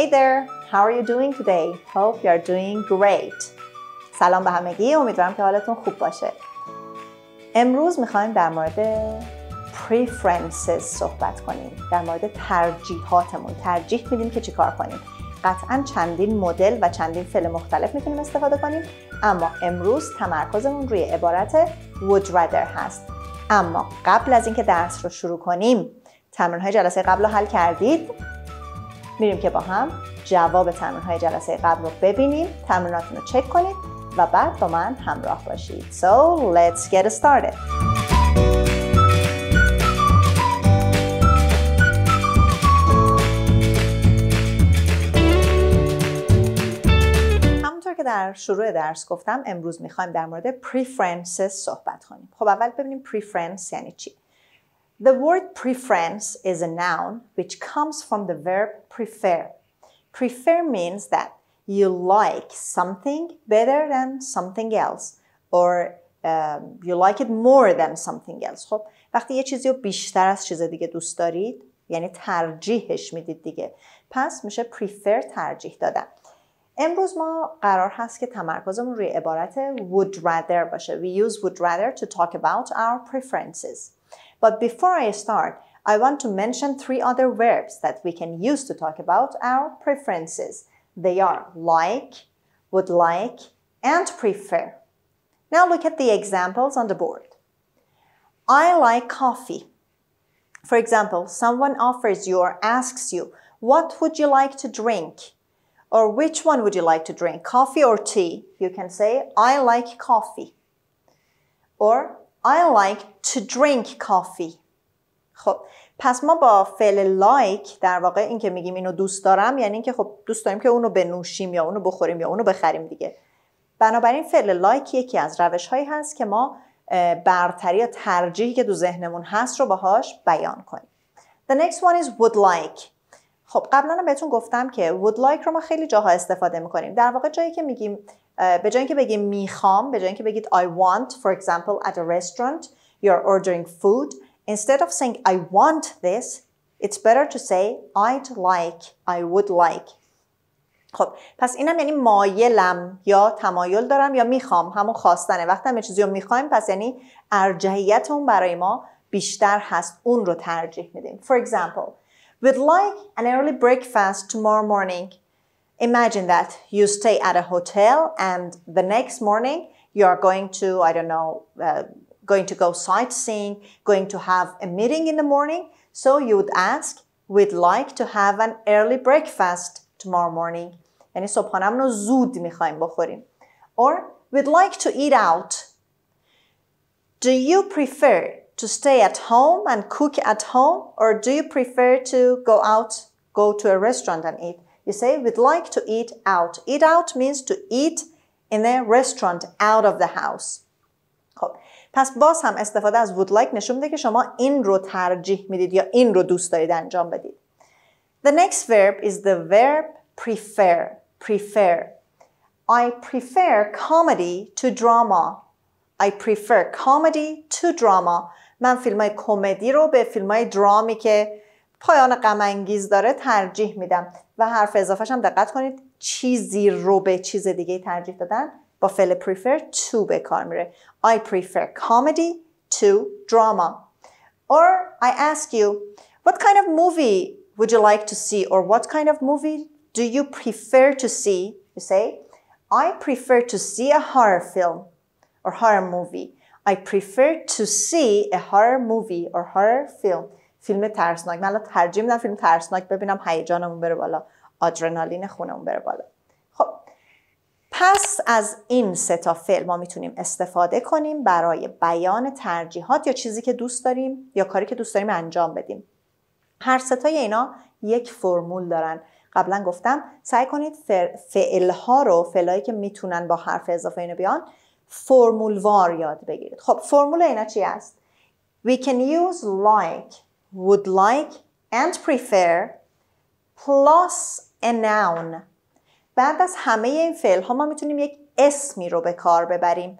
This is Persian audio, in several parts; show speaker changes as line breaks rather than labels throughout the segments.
Hey there, how are you doing today? Hope you are doing great. سلام به همگی امیدوارم که حالتون خوب باشه. امروز میخوایم در مورد preferences صحبت کنیم. در مورد ترجیحاتمون. ترجیح میدیم که چیکار کنیم. قطعاً چندین مدل و چندین فعل مختلف میتونیم استفاده کنیم اما امروز تمرکزمون روی عبارت would rather هست اما قبل از اینکه درس رو شروع کنیم های جلسه قبل رو حل کردید میریم که با هم جواب تمرین های جلسه قبل رو ببینیم تمریناتون رو چک کنید و بعد با من همراه باشید So let's get started همونطور که در شروع درس گفتم امروز میخوایم در مورد preferences صحبت کنیم خب اول ببینیم preference یعنی چی The word preference is a noun which comes from the verb prefer. Prefer means that you like something better than something else or um, you like it more than something else خب وقتی یه چیزی رو بیشتر از چیز دیگه دوست دارید یعنی ترجیحش میدید دیگه پس میشه prefer ترجیح دادن امروز ما قرار هست که تمرکزمون روی عبارت would rather باشه we use would rather to talk about our preferences but before I start I want to mention three other verbs that we can use to talk about our preferences. They are like, would like, and prefer. Now look at the examples on the board. I like coffee. For example, someone offers you or asks you, what would you like to drink? Or which one would you like to drink, coffee or tea? You can say, I like coffee. Or, I like to drink coffee. خب پس ما با فعل لایک در واقع این که میگیم اینو دوست دارم یعنی اینکه خب دوست داریم که اونو بنوشیم یا اونو بخوریم یا اونو بخریم دیگه بنابراین فعل لایک یکی از روش هایی هست که ما برتری یا ترجیحی که دو ذهنمون هست رو باهاش بیان کنیم The next one is would like خب قبلا هم بهتون گفتم که would like رو ما خیلی جاها استفاده میکنیم در واقع جایی که میگیم به جای اینکه بگیم میخوام به جای اینکه بگید I want for example at a restaurant you're ordering food Instead of saying, I want this, it's better to say, I'd like, I would like. خب پس اینم یعنی مایلم یا تمایل دارم یا میخوام همون خواستنه وقتی همه چیزی رو میخوایم پس یعنی ارجحیت اون برای ما بیشتر هست اون رو ترجیح میدیم For example, we would like an early breakfast tomorrow morning Imagine that you stay at a hotel and the next morning you are going to, I don't know, uh, going to go sightseeing, going to have a meeting in the morning. So you would ask, we'd like to have an early breakfast tomorrow morning. یعنی صبحانم رو زود میخوایم بخوریم. Or we'd like to eat out. Do you prefer to stay at home and cook at home or do you prefer to go out, go to a restaurant and eat? You say we'd like to eat out. Eat out means to eat in a restaurant out of the house. خب پس باز هم استفاده از would like نشون میده که شما این رو ترجیح میدید یا این رو دوست دارید انجام بدید The next verb is the verb prefer. Prefer. I prefer comedy to drama. I prefer comedy to drama. من فیلم های کمدی رو به فیلم های درامی که پایان غم انگیز داره ترجیح میدم و حرف اضافهش هم دقت کنید چیزی رو به چیز دیگه ترجیح دادن با فعل prefer به کار میره I prefer comedy to drama or I ask you what kind of movie would you like to see or what kind of movie do you prefer to see you say I prefer to see a horror film or horror movie I prefer to see a horror movie or horror film فیلم ترسناک من الان ترجیح میدم فیلم ترسناک ببینم هیجانمون بره بالا آدرنالین خونمون بره بالا پس از این سه تا فعل ما میتونیم استفاده کنیم برای بیان ترجیحات یا چیزی که دوست داریم یا کاری که دوست داریم انجام بدیم هر تا اینا یک فرمول دارن قبلا گفتم سعی کنید ها رو فعلهایی که میتونن با حرف اضافه اینو بیان فرمول وار یاد بگیرید خب فرمول اینا چی است We can use like, would like and prefer plus a noun بعد از همه این فعل ها ما میتونیم یک اسمی رو به کار ببریم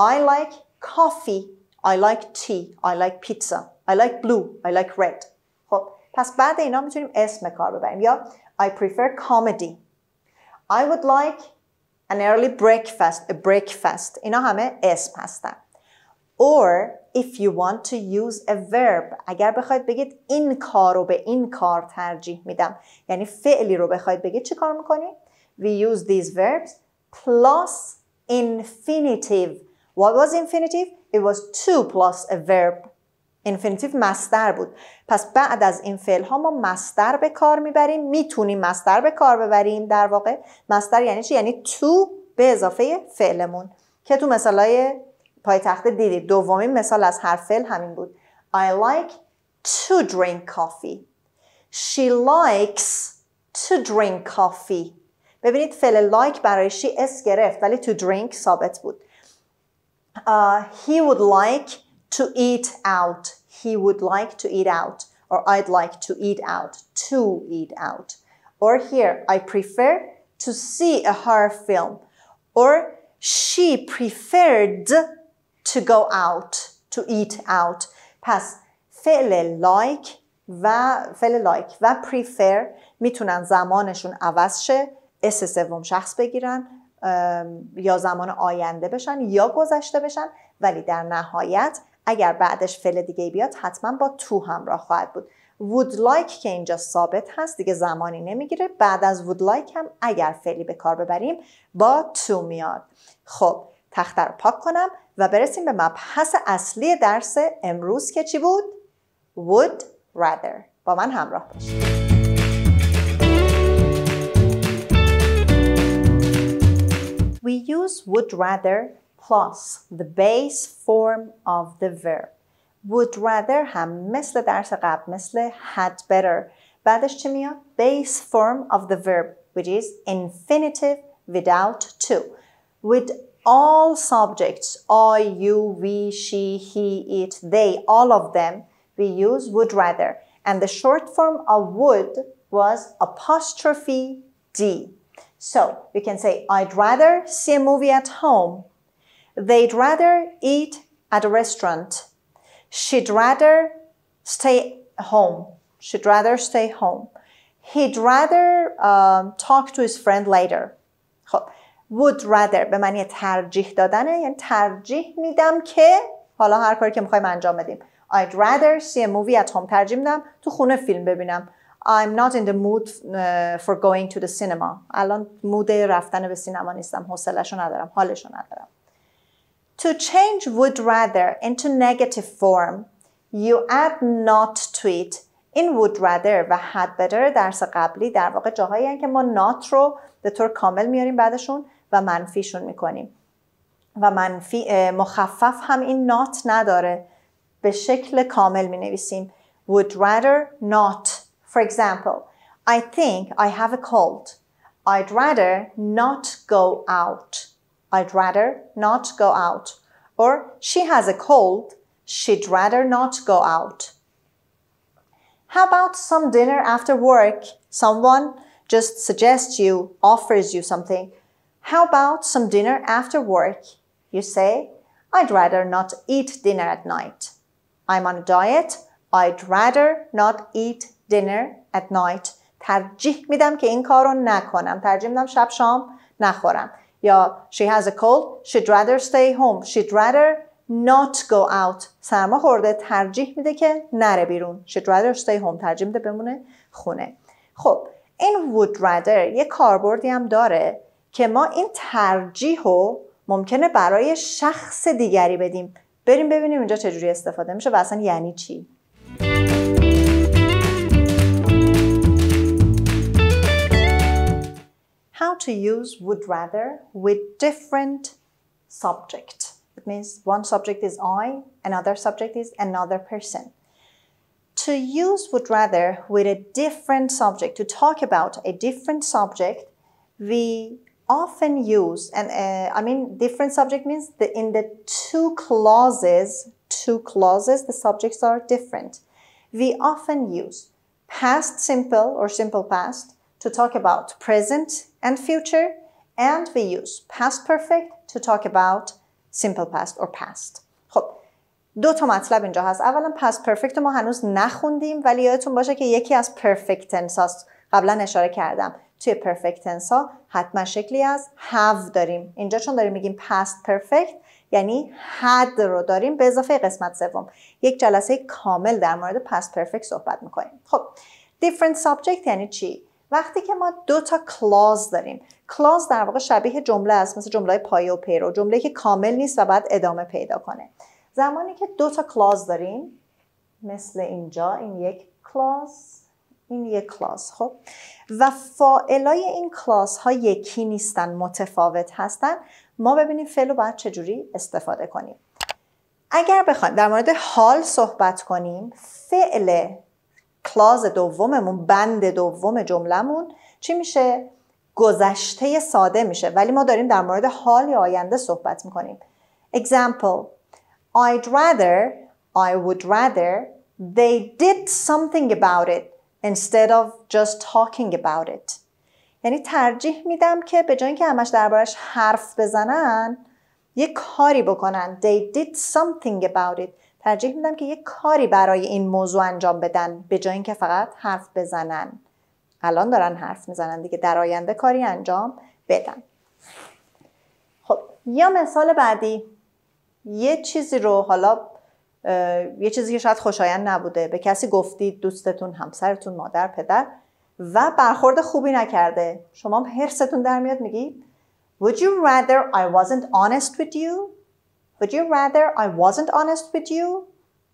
I like coffee I like tea I like pizza I like blue I like red خب پس بعد اینا میتونیم اسم به کار ببریم یا I prefer comedy I would like an early breakfast a breakfast اینا همه اسم هستن Or if you want to use a verb اگر بخواید بگید این کار رو به این کار ترجیح میدم یعنی فعلی رو بخواید بگید چی کار میکنید؟ we use these verbs plus infinitive. What was infinitive? It was to plus a verb. infinitive مستر بود پس بعد از این فعل ها ما مستر به کار میبریم میتونیم مستر به کار ببریم در واقع مستر یعنی چی؟ یعنی تو به اضافه فعلمون که تو مثال های پایتخت دیدید دومین مثال از هر فعل همین بود I like to drink coffee She likes to drink coffee ببینید فعل لایک برای شی اس گرفت ولی تو درینک ثابت بود he would like to eat out he would like to eat out or I'd like to eat out, to eat out. Or here, I prefer to see a horror film. Or she preferred to go out, to eat out. پس فعل like و فعل like و prefer میتونن زمانشون عوض شه اس سوم شخص بگیرن یا زمان آینده بشن یا گذشته بشن ولی در نهایت اگر بعدش فعل دیگه بیاد حتما با تو همراه خواهد بود would like که اینجا ثابت هست دیگه زمانی نمیگیره بعد از would like هم اگر فعلی به کار ببریم با تو میاد خب تخته رو پاک کنم و برسیم به مبحث اصلی درس امروز که چی بود would rather با من همراه باشید We use would rather plus the base form of the verb. Would rather هم مثل درس قبل مثل had better بعدش چه میاد؟ Base form of the verb which is infinitive without to with all subjects I, you, we, she, he, it, they, all of them we use would rather and the short form of would was apostrophe D so you can say, I'd rather see a movie at home. They'd rather eat at a restaurant. She'd rather stay home. She'd rather stay home. He'd rather um, talk to his friend later. خب would rather به معنی ترجیح دادنه یعنی ترجیح میدم که حالا هر کاری که میخوایم انجام بدیم I'd rather see a movie at home ترجیح میدم تو خونه فیلم ببینم I'm not in the mood uh, for going to the cinema الان مود رفتن به سینما نیستم حوصله‌شو ندارم حالشو ندارم To change would rather into negative form You add not to it این would rather و had better درس قبلی در واقع جاهایی هست که ما not رو به طور کامل میاریم بعدشون و منفیشون میکنیم و منفی مخفف هم این not نداره به شکل کامل می نویسیم would rather not For example, I think I have a cold. I'd rather not go out. I'd rather not go out. Or she has a cold. She'd rather not go out. How about some dinner after work? Someone just suggests you, offers you something. How about some dinner after work? You say, I'd rather not eat dinner at night. I'm on a diet. I'd rather not eat dinner at night ترجیح میدم که این کار رو نکنم ترجیح میدم شب شام نخورم یا she has a cold she'd rather stay home she'd rather not go out سرما خورده ترجیح میده که نره بیرون she'd rather stay home ترجیح میده بمونه خونه خب این would rather یه کاربردی هم داره که ما این ترجیح رو ممکنه برای شخص دیگری بدیم بریم ببینیم اینجا چجوری استفاده میشه و اصلا یعنی چی to use would rather with different subject. It means one subject is I, another subject is another person. To use would rather with a different subject, to talk about a different subject, we often use, and uh, I mean different subject means in the two clauses, two clauses, the subjects are different. We often use past simple or simple past, to talk about present and future, and we use past perfect to talk about simple past or past. خب دو تا مطلب اینجا هست. اولا past perfect ما هنوز نخوندیم ولی یادتون باشه که یکی از perfect tense هست. قبلا اشاره کردم. توی perfect tense ها حتما شکلی از have داریم. اینجا چون داریم میگیم past perfect یعنی had رو داریم به اضافه قسمت سوم. یک جلسه کامل در مورد past perfect صحبت میکنیم. خب different subject یعنی چی؟ وقتی که ما دو تا کلاز داریم کلاز در واقع شبیه جمله است مثل جمله پایه و پیرو جمله که کامل نیست و باید ادامه پیدا کنه زمانی که دو تا کلاز داریم مثل اینجا این یک کلاز این یک کلاس خب و فائلای این کلاس ها یکی نیستن متفاوت هستن ما ببینیم فعل رو باید چجوری استفاده کنیم اگر بخوایم در مورد حال صحبت کنیم فعل کلاز دوممون بند دوم جملهمون چی میشه گذشته ساده میشه ولی ما داریم در مورد حال یا آینده صحبت میکنیم example I'd rather I would rather they did something about it instead of just talking about it یعنی ترجیح میدم که به جای اینکه همش دربارش حرف بزنن یه کاری بکنن they did something about it ترجیح میدم که یه کاری برای این موضوع انجام بدن به جای اینکه فقط حرف بزنن الان دارن حرف میزنن دیگه در آینده کاری انجام بدن خب یا مثال بعدی یه چیزی رو حالا یه چیزی که شاید خوشایند نبوده به کسی گفتی دوستتون همسرتون مادر پدر و برخورد خوبی نکرده شما هم حرستون در میاد میگی Would you rather I wasn't honest with you Would you rather I wasn't honest with you?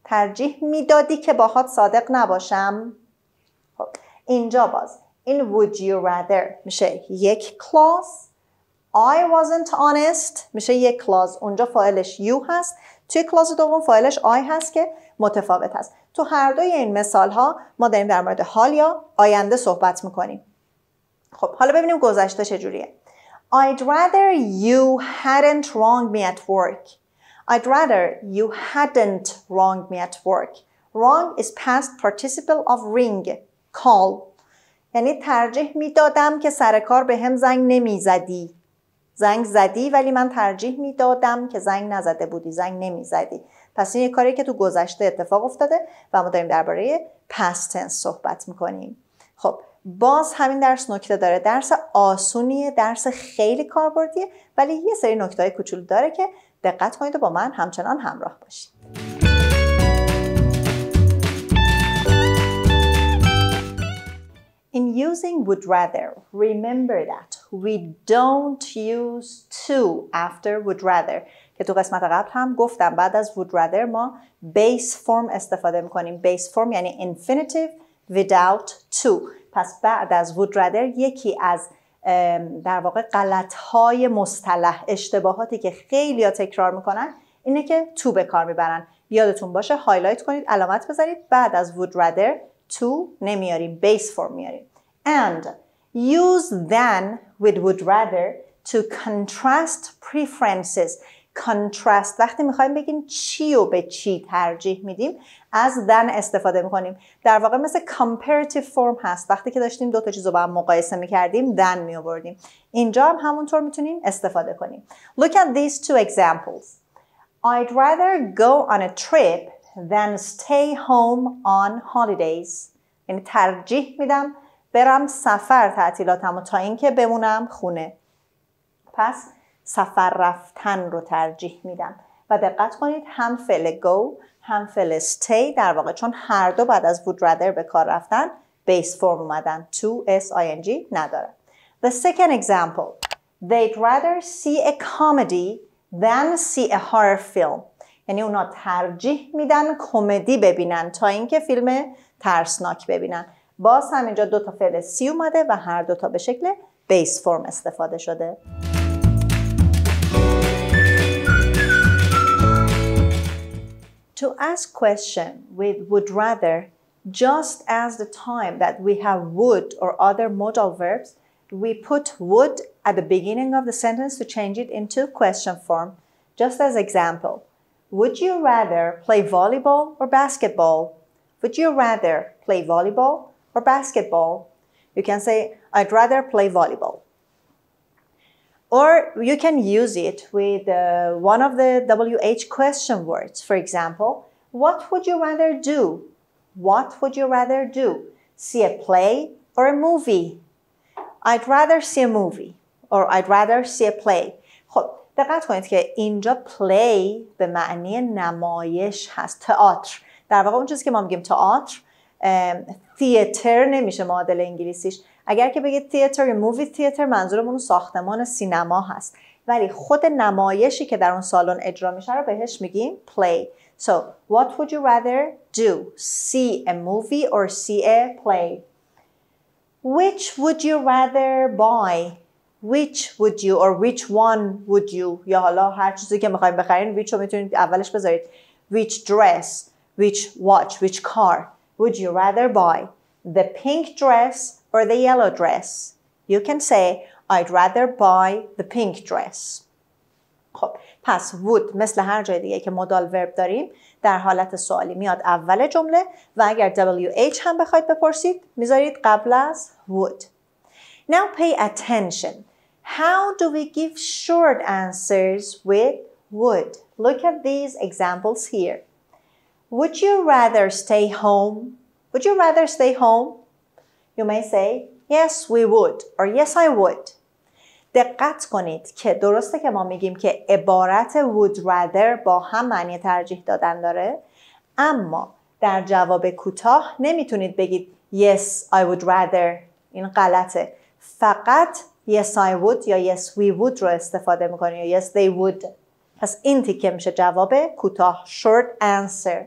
ترجیح میدادی که باهات صادق نباشم؟ خب اینجا باز این would you rather میشه یک کلاس I wasn't honest میشه یک کلاس اونجا فاعلش you هست توی کلاس دوم فاعلش I هست که متفاوت هست تو هر دوی این مثال ها ما داریم در مورد حال یا آینده صحبت میکنیم خب حالا ببینیم گذشته چجوریه I'd rather you hadn't wronged me at work I'd rather you hadn't wronged me at work. Wrong is past participle of ring, call. یعنی ترجیح دادم که سر کار به هم زنگ زدی زنگ زدی ولی من ترجیح می دادم که زنگ نزده بودی زنگ نمی زدی پس این یه کاری که تو گذشته اتفاق افتاده و ما داریم درباره پستنس صحبت میکنیم خب باز همین درس نکته داره درس آسونیه درس خیلی کاربردیه ولی یه سری نکته های کوچولو داره که دقت کنید و با من همچنان همراه باشید In using would rather, remember that we don't use to after would rather که تو قسمت قبل هم گفتم بعد از would rather ما base form استفاده میکنیم base form یعنی infinitive without to پس بعد از would rather یکی از در واقع های مصطلح اشتباهاتی که خیلی ها تکرار میکنن اینه که تو به کار میبرن یادتون باشه هایلایت کنید علامت بذارید بعد از would rather تو نمیاریم base form میاریم and use than with would rather to contrast preferences contrast وقتی میخوایم بگیم چی و به چی ترجیح میدیم از دن استفاده میکنیم در واقع مثل comparative form هست وقتی که داشتیم دو تا چیز رو با هم مقایسه میکردیم دن میابردیم اینجا هم همونطور میتونیم استفاده کنیم look at these two examples I'd rather go on a trip than stay home on holidays یعنی ترجیح میدم برم سفر تعطیلاتم و تا اینکه بمونم خونه پس سفر رفتن رو ترجیح میدم و دقت کنید هم فعل go هم فعل stay در واقع چون هر دو بعد از would rather به کار رفتن بیس Form اومدن to s i n g نداره The second example They'd rather see a comedy than see a horror film یعنی اونا ترجیح میدن کمدی ببینن تا اینکه فیلم ترسناک ببینن باز هم اینجا دو تا فعل سی اومده و هر دو تا به شکل بیس فرم استفاده شده to ask question with would rather, just as the time that we have would or other modal verbs, we put would at the beginning of the sentence to change it into question form. Just as example, would you rather play volleyball or basketball? Would you rather play volleyball or basketball? You can say, I'd rather play volleyball. Or you can use it with uh, one of the WH question words. For example, what would you rather do? What would you rather do? See a play or a movie? I'd rather see a movie or I'd rather see a play. خب دقت کنید که اینجا play به معنی نمایش هست تئاتر در واقع اون چیزی که ما میگیم تئاتر تئاتر نمیشه معادل انگلیسیش اگر که بگید تیتر یا مووی تیتر منظورمون اون ساختمان سینما هست ولی خود نمایشی که در اون سالن اجرا میشه رو بهش میگیم play so what would you rather do see a movie or see a play which would you rather buy which would you or which one would you یا حالا هر چیزی که میخوایم بخرین which رو میتونید اولش بذارید which dress which watch which car would you rather buy the pink dress or the yellow dress. You can say, I'd rather buy the pink dress. خب پس would مثل هر جای دیگه که مدال ورب داریم در حالت سوالی میاد اول جمله و اگر WH هم بخواید بپرسید میذارید قبل از would. Now pay attention. How do we give short answers with would? Look at these examples here. Would you rather stay home? Would you rather stay home? You may say yes we would or yes I would. دقت کنید که درسته که ما میگیم که عبارت would rather با هم معنی ترجیح دادن داره اما در جواب کوتاه نمیتونید بگید yes I would rather این غلطه فقط yes I would یا yes we would رو استفاده میکنید یا yes they would پس این تیکه میشه جواب کوتاه short answer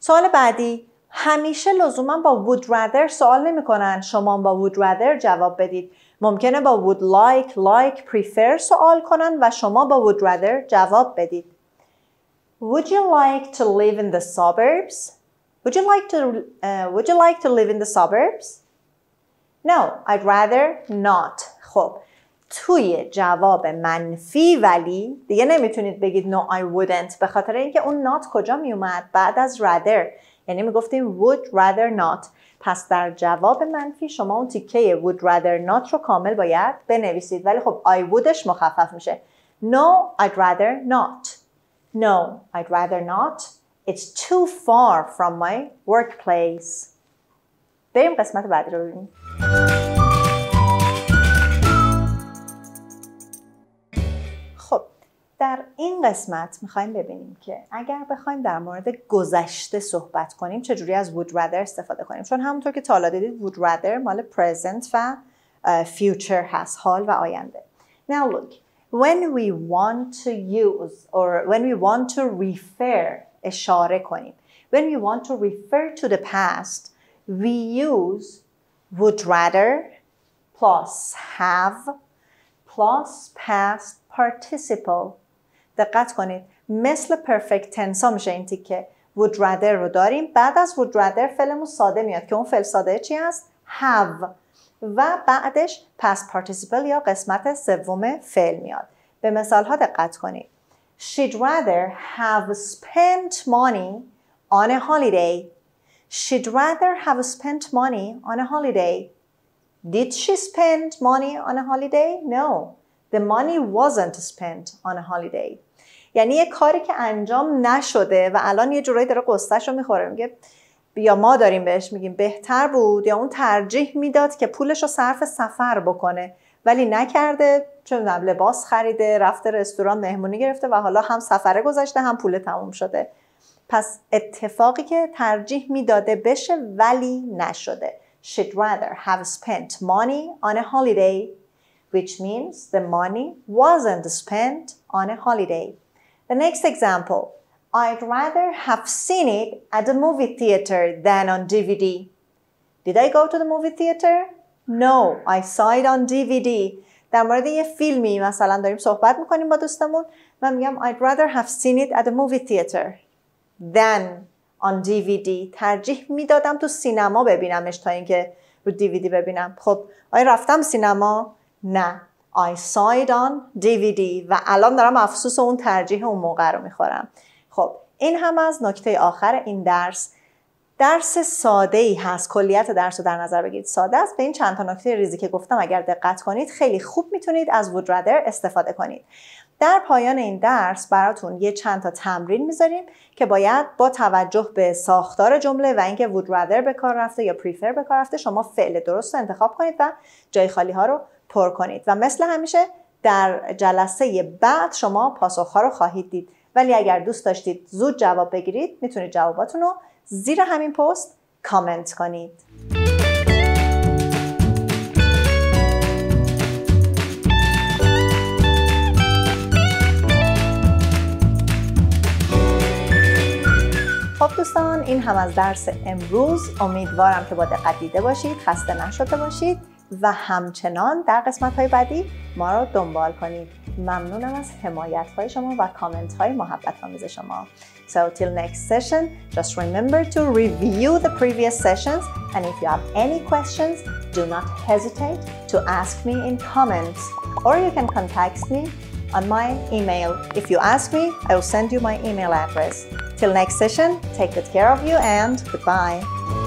سوال بعدی همیشه لزوما با would rather سوال نمیکنن شما با would rather جواب بدید ممکنه با would like, like, prefer سوال کنن و شما با would rather جواب بدید Would you like to live in the suburbs? Would you like to uh, Would you like to live in the suburbs? No, I'd rather not. خب توی جواب منفی ولی دیگه نمیتونید بگید no I wouldn't به خاطر اینکه اون not کجا میومد بعد از rather یعنی گفتیم would rather not پس در جواب منفی شما اون تیکه would rather not رو کامل باید بنویسید ولی خب I wouldش مخفف میشه No, I'd rather not No, I'd rather not It's too far from my workplace بریم قسمت بعدی رو ببینیم در این قسمت میخوایم ببینیم که اگر بخوایم در مورد گذشته صحبت کنیم چجوری از would rather استفاده کنیم چون همونطور که تالا دیدید would rather مال present و future هست حال و آینده Now look when we want to use or when we want to refer اشاره کنیم when we want to refer to the past we use would rather plus have plus past participle دقت کنید مثل پرفکت تنسا میشه این تیکه would rather رو داریم بعد از would rather فعلمون ساده میاد که اون فعل ساده چی هست have و بعدش past participle یا قسمت سوم فعل میاد به مثال ها دقت کنید She'd rather have spent money on a holiday She'd rather have spent money on a holiday. Did she spend money on a holiday? No. The money wasn't spent on a holiday. یعنی یه کاری که انجام نشده و الان یه جورایی داره قصهش رو میخوره میگه یا ما داریم بهش میگیم بهتر بود یا اون ترجیح میداد که پولش رو صرف سفر بکنه ولی نکرده چون لباس خریده رفته رستوران مهمونی گرفته و حالا هم سفره گذشته هم پول تموم شده پس اتفاقی که ترجیح میداده بشه ولی نشده should rather have spent money on a holiday which means the money wasn't spent on a holiday The next example, I'd rather have seen it at the movie theater than on DVD. Did I go to the movie theater? No, I saw it on DVD. در مورد یه فیلمی مثلا داریم صحبت میکنیم با دوستمون من میگم I'd rather have seen it at the movie theater than on DVD ترجیح میدادم تو سینما ببینمش تا اینکه رو DVD ببینم خب آیا رفتم سینما؟ نه I on DVD و الان دارم افسوس اون ترجیح اون موقع رو میخورم خب این هم از نکته آخر این درس درس ساده ای هست کلیت درس رو در نظر بگیرید ساده است به این چند تا نکته ریزی که گفتم اگر دقت کنید خیلی خوب میتونید از would rather استفاده کنید در پایان این درس براتون یه چند تا تمرین میذاریم که باید با توجه به ساختار جمله و اینکه would rather به کار رفته یا prefer به کار رفته شما فعل درست رو انتخاب کنید و جای خالی ها رو پر کنید و مثل همیشه در جلسه بعد شما پاسخها رو خواهید دید ولی اگر دوست داشتید زود جواب بگیرید میتونید جواباتون رو زیر همین پست کامنت کنید خب دوستان این هم از درس امروز امیدوارم که با دقت دیده باشید خسته نشده باشید و همچنان در قسمت های بعدی ما رو دنبال کنید ممنونم از حمایت های شما و کامنت های محبت آمیز شما So till next session, just remember to review the previous sessions and if you have any questions, do not hesitate to ask me in comments or you can contact me on my email. If you ask me, I will send you my email address. Till next session, take good care of you and goodbye.